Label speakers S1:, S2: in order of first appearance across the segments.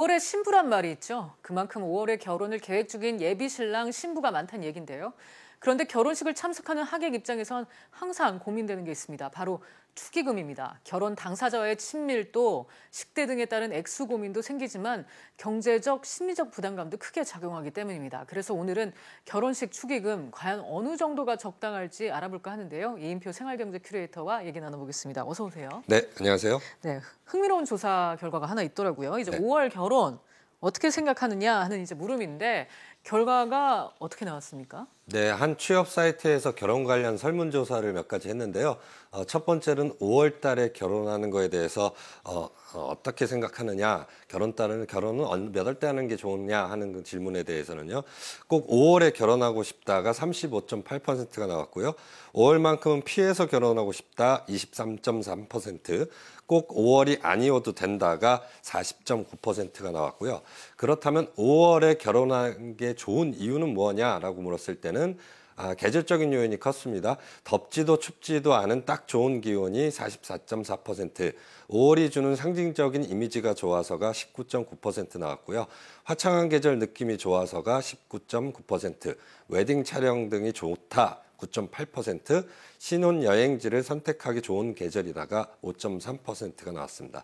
S1: 5월에 신부란 말이 있죠. 그만큼 5월에 결혼을 계획 중인 예비 신랑 신부가 많다는 얘긴데요. 그런데 결혼식을 참석하는 하객 입장에선 항상 고민되는 게 있습니다. 바로 축의금입니다. 결혼 당사자와의 친밀도, 식대 등에 따른 액수 고민도 생기지만 경제적, 심리적 부담감도 크게 작용하기 때문입니다. 그래서 오늘은 결혼식 축의금 과연 어느 정도가 적당할지 알아볼까 하는데요. 이인표 생활경제 큐레이터와 얘기 나눠보겠습니다. 어서 오세요.
S2: 네, 안녕하세요.
S1: 네, 흥미로운 조사 결과가 하나 있더라고요. 이제 네. 5월 결혼 어떻게 생각하느냐 하는 이제 물음인데 결과가 어떻게 나왔습니까?
S2: 네, 한 취업 사이트에서 결혼 관련 설문조사를 몇 가지 했는데요. 어, 첫 번째는 5월 달에 결혼하는 거에 대해서 어, 어, 떻게 생각하느냐, 결혼 달은 결혼은 몇 월 때 하는 게 좋냐 하는 그 질문에 대해서는요. 꼭 5월에 결혼하고 싶다가 35.8%가 나왔고요. 5월만큼은 피해서 결혼하고 싶다 23.3%, 꼭 5월이 아니어도 된다가 40.9%가 나왔고요. 그렇다면 5월에 결혼한 게 좋은 이유는 뭐냐라고 물었을 때는 아, 계절적인 요인이 컸습니다. 덥지도 춥지도 않은 딱 좋은 기온이 44.4%, 5월이 주는 상징적인 이미지가 좋아서가 19.9% 나왔고요. 화창한 계절 느낌이 좋아서가 19.9%, 웨딩 촬영 등이 좋다. 9.8%, 신혼 여행지를 선택하기 좋은 계절이다가 5.3%가 나왔습니다.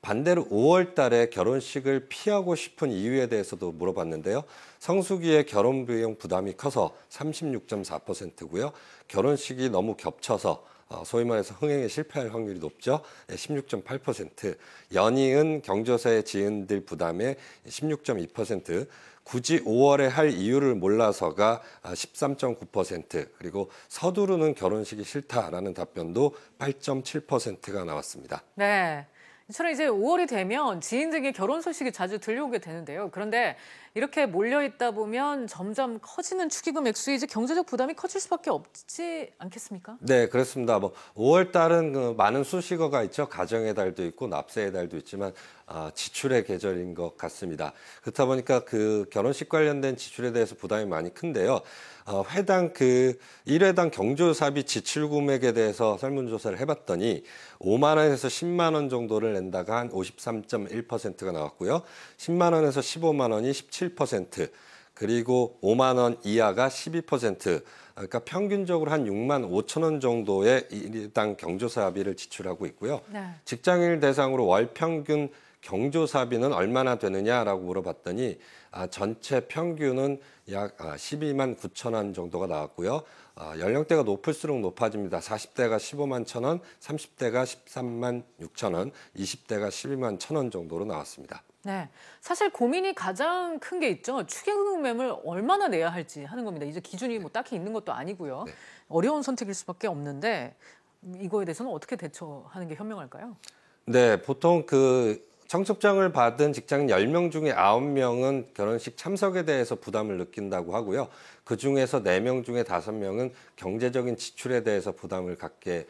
S2: 반대로 5월 달에 결혼식을 피하고 싶은 이유에 대해서도 물어봤는데요. 성수기에 결혼 비용 부담이 커서 36.4%고요. 결혼식이 너무 겹쳐서 어, 소위 말해서 흥행에 실패할 확률이 높죠. 16.8%. 연이은 경조사의 지인들 부담의 16.2%. 굳이 5월에 할 이유를 몰라서가 13.9% 아, 그리고 서두르는 결혼식이 싫다라는 답변도 8.7%가 나왔습니다.
S1: 네. 저는 이제 5월이 되면 지인들에게 결혼 소식이 자주 들려오게 되는데요. 그런데 이렇게 몰려 있다 보면 점점 커지는 축의금 액수에 이제 경제적 부담이 커질 수밖에 없지 않겠습니까?
S2: 네, 그렇습니다. 뭐 5월 달은 그 많은 수식어가 있죠. 가정의 달도 있고 납세의 달도 있지만 아, 지출의 계절인 것 같습니다. 그렇다 보니까 그 결혼식 관련된 지출에 대해서 부담이 많이 큰데요. 어, 회당 그 1회당 경조사비 지출 금액에 대해서 설문조사를 해봤더니 5만 원에서 10만 원 정도를 낸다가 한 53.1%가 나왔고요. 10만 원에서 15만 원이 17 17%, 그리고 5만 원 이하가 12%, 그러니까 평균적으로 한 6만 5천 원 정도의 일당 경조사비를 지출하고 있고요. 네. 직장인 대상으로 월 평균 경조사비는 얼마나 되느냐라고 물어봤더니 아, 전체 평균은 약 12만 아, 9천 원 정도가 나왔고요. 아, 연령대가 높을수록 높아집니다. 40대가 15만 천 원, 30대가 13만 6천 원, 20대가 12만 천 원 정도로 나왔습니다.
S1: 네, 사실 고민이 가장 큰 게 있죠. 축의금액을 얼마나 내야 할지 하는 겁니다. 이제 기준이 뭐 딱히 있는 것도 아니고요. 네. 어려운 선택일 수밖에 없는데 음, 이거에 대해서는 어떻게 대처하는 게 현명할까요?
S2: 네, 보통 그 청첩장을 받은 직장인 10명 중에 9명은 결혼식 참석에 대해서 부담을 느낀다고 하고요. 그중에서 4명 중에 5명은 경제적인 지출에 대해서 부담을 갖게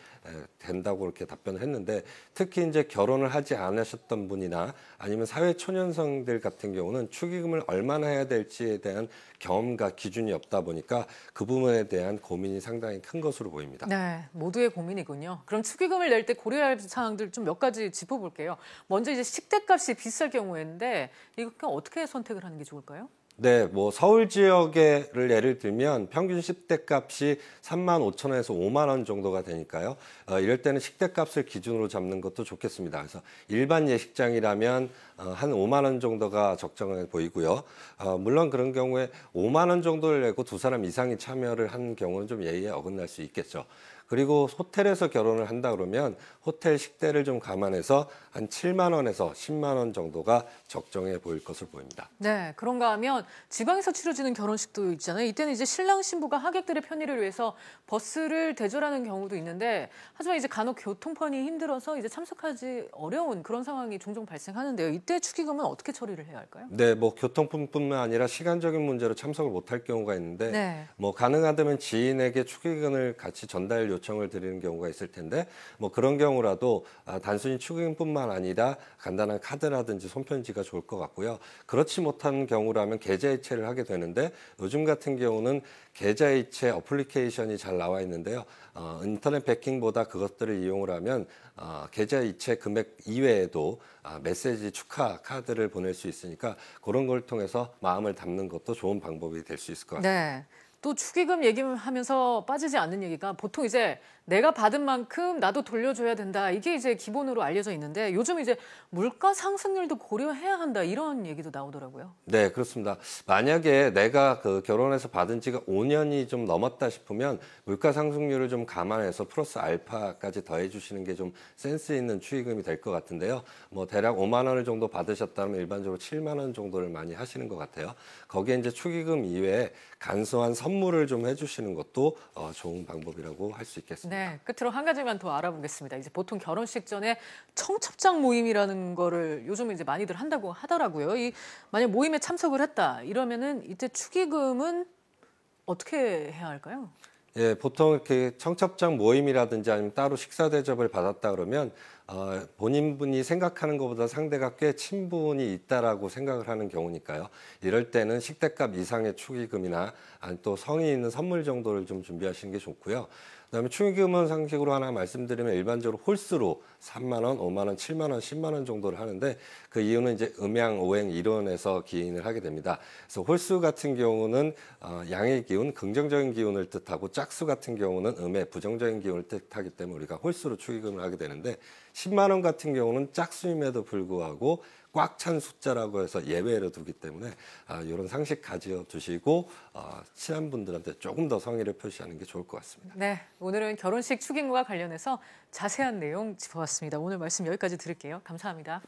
S2: 된다고 이렇게 답변을 했는데 특히 이제 결혼을 하지 않으셨던 분이나 아니면 사회 초년생들 같은 경우는 축의금을 얼마나 해야 될지에 대한 경험과 기준이 없다 보니까 그 부분에 대한 고민이 상당히 큰 것으로 보입니다.
S1: 네, 모두의 고민이군요. 그럼 축의금을 낼 때 고려할 해야 사항들 좀 몇 가지 짚어볼게요. 먼저 이제 식 식대값이 비쌀 경우인데 이렇게 어떻게 선택을 하는 게 좋을까요?
S2: 네, 뭐 서울 지역에를 예를 들면 평균 식대값이 3만 5천 원에서 5만 원 정도가 되니까요. 어, 이럴 때는 식대값을 기준으로 잡는 것도 좋겠습니다. 그래서 일반 예식장이라면 어, 한 5만 원 정도가 적정해 보이고요. 어, 물론 그런 경우에 5만 원 정도를 내고 두 사람 이상이 참여를 한 경우는 좀 예의에 어긋날 수 있겠죠. 그리고 호텔에서 결혼을 한다 그러면 호텔 식대를 좀 감안해서 한 7만 원에서 10만 원 정도가 적정해 보일 것으로 보입니다.
S1: 네, 그런가 하면 지방에서 치러지는 결혼식도 있잖아요. 이때는 이제 신랑 신부가 하객들의 편의를 위해서 버스를 대절하는 경우도 있는데 하지만 이제 간혹 교통편이 힘들어서 이제 참석하지 어려운 그런 상황이 종종 발생하는데요. 이때 축의금은 어떻게 처리를 해야 할까요?
S2: 네, 뭐 교통뿐만 아니라 시간적인 문제로 참석을 못할 경우가 있는데 네. 뭐 가능하다면 지인에게 축의금을 같이 전달 요 요청을 드리는 경우가 있을 텐데 뭐 그런 경우라도 아, 단순히 축의금뿐만 아니라 간단한 카드라든지 손편지가 좋을 것 같고요. 그렇지 못한 경우라면 계좌이체를 하게 되는데 요즘 같은 경우는 계좌이체 어플리케이션이 잘 나와 있는데요. 어, 인터넷 백킹보다 그것들을 이용을 하면 어, 계좌이체 금액 이외에도 아, 메시지 축하 카드를 보낼 수 있으니까 그런 걸 통해서 마음을 담는 것도 좋은 방법이 될 수 있을
S1: 것같아요 네. 또 축의금 얘기하면서 빠지지 않는 얘기가 보통 이제 내가 받은 만큼 나도 돌려줘야 된다. 이게 이제 기본으로 알려져 있는데 요즘 이제 물가 상승률도 고려해야 한다. 이런 얘기도 나오더라고요.
S2: 네, 그렇습니다. 만약에 내가 그 결혼해서 받은 지가 5년이 좀 넘었다 싶으면 물가 상승률을 좀 감안해서 플러스 알파까지 더해 주시는 게 좀 센스 있는 추의금이될 것 같은데요. 뭐 대략 5만 원을 정도 받으셨다면 일반적으로 7만 원 정도를 많이 하시는 것 같아요. 거기에 이제 축의금 이외에 간소한 선 선물을 좀 해주시는 것도 어, 좋은 방법이라고 할 수 있겠습니다.
S1: 네, 끝으로 한 가지만 더 알아보겠습니다. 이제 보통 결혼식 전에 청첩장 모임이라는 거를 요즘 이제 많이들 한다고 하더라고요. 이 만약 모임에 참석을 했다 이러면은 이때 축의금은 어떻게 해야 할까요?
S2: 예, 보통 이렇게 청첩장 모임이라든지 아니면 따로 식사 대접을 받았다 그러면 어, 본인분이 생각하는 것보다 상대가 꽤 친분이 있다라고 생각을 하는 경우니까요. 이럴 때는 식대값 이상의 축의금이나 아니 또 성의 있는 선물 정도를 좀 준비하시는 게 좋고요. 그다음에 축의금은 상식으로 하나 말씀드리면 일반적으로 홀수로 3만 원, 5만 원, 7만 원, 10만 원 정도를 하는데 그 이유는 이제 음양 오행 이론에서 기인을 하게 됩니다. 그래서 홀수 같은 경우는 어, 양의 기운, 긍정적인 기운을 뜻하고 짝수 같은 경우는 음의 부정적인 기운을 택하기 때문에 우리가 홀수로 축의금을 하게 되는데 10만 원 같은 경우는 짝수임에도 불구하고 꽉 찬 숫자라고 해서 예외로 두기 때문에 아, 이런 상식 가지어 두시고 어, 아, 친한 분들한테 조금 더 성의를 표시하는 게 좋을 것 같습니다.
S1: 네, 오늘은 결혼식 축의금과 관련해서 자세한 내용 짚어봤습니다. 오늘 말씀 여기까지 드릴게요. 감사합니다.